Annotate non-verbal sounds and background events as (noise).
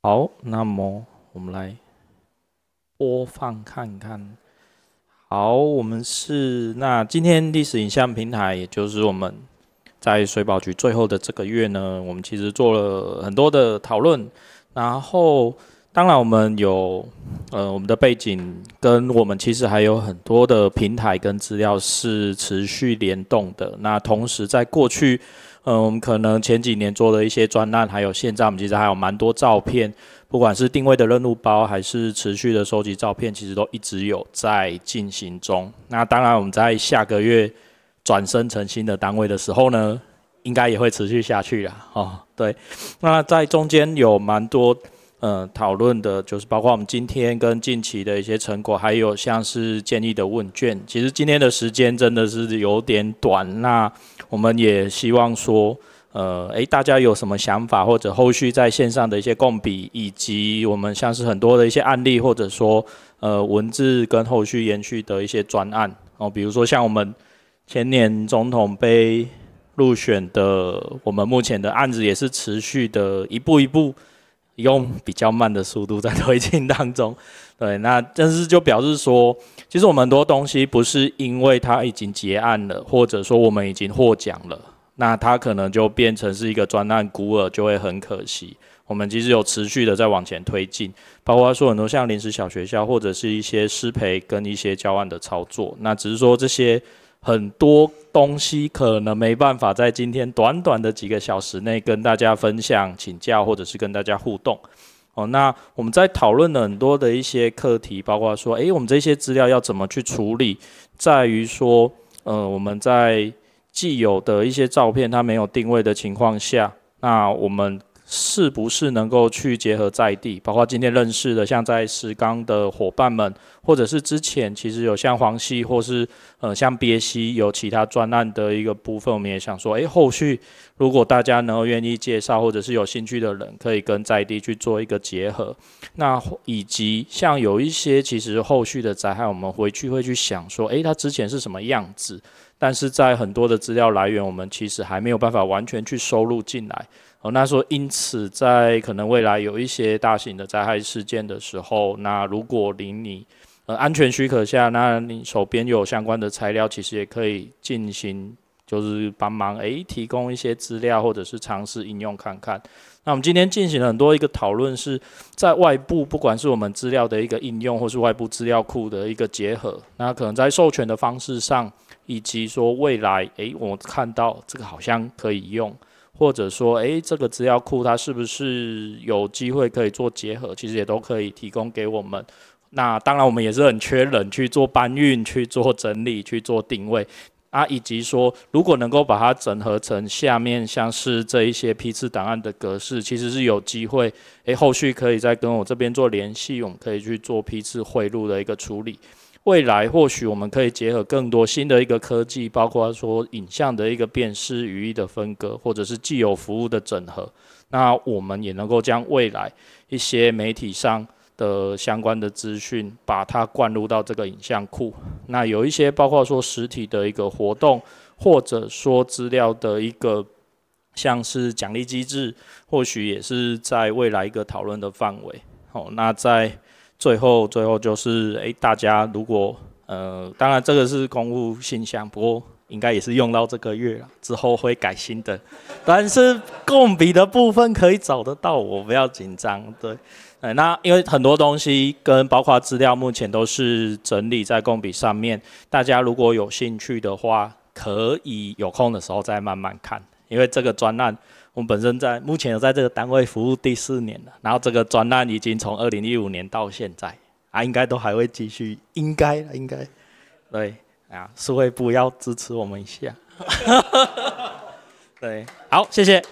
好，那么我们来播放看看。好，我们是那今天历史影像平台，也就是我们在水保局最后的这个月呢，我们其实做了很多的讨论，然后当然我们有。呃，我们的背景跟我们其实还有很多的平台跟资料是持续联动的。那同时，在过去，嗯，我们可能前几年做的一些专案，还有现在我们其实还有蛮多照片，不管是定位的任务包，还是持续的收集照片，其实都一直有在进行中。那当然，我们在下个月转生成新的单位的时候呢，应该也会持续下去了。哦，对，那在中间有蛮多。嗯，讨论的就是包括我们今天跟近期的一些成果，还有像是建议的问卷。其实今天的时间真的是有点短，那我们也希望说，呃，诶，大家有什么想法或者后续在线上的一些共比，以及我们像是很多的一些案例，或者说，呃，文字跟后续延续的一些专案哦，比如说像我们前年总统被入选的，我们目前的案子也是持续的一步一步。用比较慢的速度在推进当中，(laughs) 对，那但是就表示说，其实我们很多东西不是因为它已经结案了，或者说我们已经获奖了，那它可能就变成是一个专案孤儿，就会很可惜。我们其实有持续的在往前推进，包括说很多像临时小学校或者是一些失陪跟一些教案的操作，那只是说这些。很多东西可能没办法在今天短短的几个小时内跟大家分享、请教，或者是跟大家互动。哦，那我们在讨论了很多的一些课题，包括说，诶，我们这些资料要怎么去处理？在于说，呃，我们在既有的一些照片它没有定位的情况下，那我们是不是能够去结合在地？包括今天认识的，像在石冈的伙伴们。或者是之前其实有像黄西或是呃像别西有其他专案的一个部分，我们也想说，哎，后续如果大家能够愿意介绍，或者是有兴趣的人，可以跟在地去做一个结合。那以及像有一些其实后续的灾害，我们回去会去想说，哎，它之前是什么样子？但是在很多的资料来源，我们其实还没有办法完全去收录进来。哦，那说因此在可能未来有一些大型的灾害事件的时候，那如果离你呃，安全许可下，那你手边有相关的材料，其实也可以进行，就是帮忙，诶，提供一些资料，或者是尝试应用看看。那我们今天进行了很多一个讨论，是在外部，不管是我们资料的一个应用，或是外部资料库的一个结合，那可能在授权的方式上，以及说未来，诶，我看到这个好像可以用，或者说，诶，这个资料库它是不是有机会可以做结合，其实也都可以提供给我们。那当然，我们也是很缺人去做搬运、去做整理、去做定位啊，以及说，如果能够把它整合成下面像是这一些批次档案的格式，其实是有机会。诶。后续可以再跟我这边做联系，我们可以去做批次汇入的一个处理。未来或许我们可以结合更多新的一个科技，包括说影像的一个辨识、语义的分割，或者是既有服务的整合，那我们也能够将未来一些媒体上。的相关的资讯，把它灌入到这个影像库。那有一些包括说实体的一个活动，或者说资料的一个，像是奖励机制，或许也是在未来一个讨论的范围。好，那在最后最后就是，诶，大家如果呃，当然这个是公务信箱，不过。应该也是用到这个月了，之后会改新的，但是供笔的部分可以找得到，我不要紧张。对，哎，那因为很多东西跟包括资料，目前都是整理在供笔上面。大家如果有兴趣的话，可以有空的时候再慢慢看。因为这个专栏，我们本身在目前有在这个单位服务第四年了，然后这个专栏已经从二零一五年到现在，啊，应该都还会继续，应该应该，对。啊，社会部要支持我们一下，(laughs) (laughs) 对，好，谢谢。